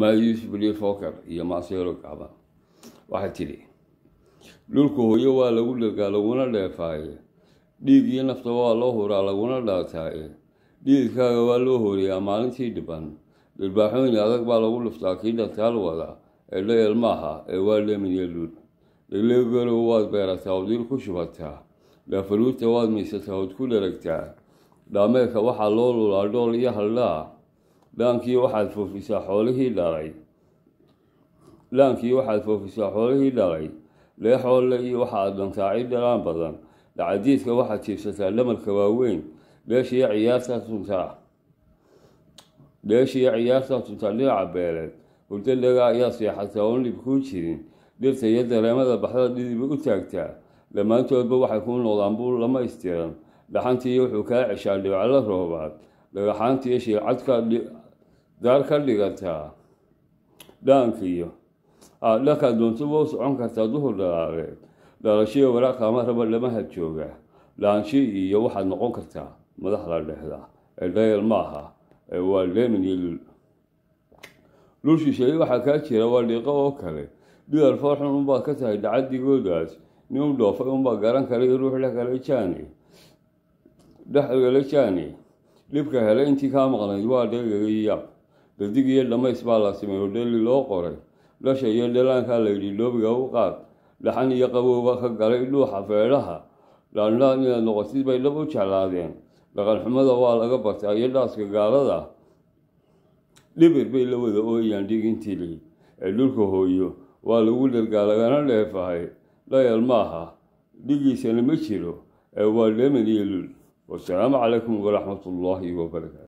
maa yuusuf foker iyo maasiro kacba waxay tidhi dhulka hooyo waa lagu dhegaa laguna dheefaaye iyo nafta waa loo huraa laguna dhaataaye dhiilkaaga waa loo horiyaa maalintii dhiban dhirbaaxooyin adag baa lagu dhuftaa kii dhataal wada ee dhayal maaha ee waa leemiye luul dheglegogolew waad beerataa oo dil ku shubataa dhaafaluurta waad maysataa ood ku dheragtaa dhaameerka waxaa loo lulaa dhool iyo haldhaa laankii waxaad foofisaa xoolihii dhalay laankii waxaad foofisaa xoolihii dhalay leexoolle iyo waxaad aad dhantaacay dhalaan badan dhacadiidka waxaad jiibsataa dhamarka waaweyn beeshiiyo ciyaartaa tuntaa beeshiiyo ciyaartaa tuntaa dhinaca beeleed hurdadaga ayaa seexataa oon dhib kuu jirin dhirta iyo dareemada baxda dhidib u taagtaa dhammaantoodba waxay kuu noqdaan buul dhamaystiran dhaxantiiyo wuxuu kaa ceshaa dhibcallo roobaad dhagaxaantiiyo shiilcadka daar ka dhigataa dhaankiiyo dhankaa doontuba u socon kartaa duhur dhalaaleed dhalashiya walaaqa ama raba dhamaha jooga dhaansho iyo waxaad noqon kartaa madaxda dhexda ee dhayal maaha ee waa lemin iyo lul luushishay waxaa kaa jira waa dhiiqo oo kale bidaal farxun unbaad ka tahay dhacadigoodaas nin u dhoofay unbaa garan kale iyo ruux dhekale jaani dhexgale jaani dhibka helay intii kaa maqnayd waa dheegaga yaab dardig iyo dhamays baa la simay hodheeli loo qoray dhasha iyo dhalaankaa layidhi dhoobiga u qaad dhaxan iyo qabowba ka galay dhuuxa feedhaha dhaandhaan inaad noqotid bay dhab u jeclaadeen dhaqanxumada waa laga bartaa iyo dhaaska gaalada dhibir bay la wada ooyaan dhigintili ee dhulka hooyo waa lagu dhargaa lagana dheefahay dhayal maaha dhigiisana ma jiro ee waa dheeman iyo lul wasalaamu calaykum waraxmatullaahi wabarakaatu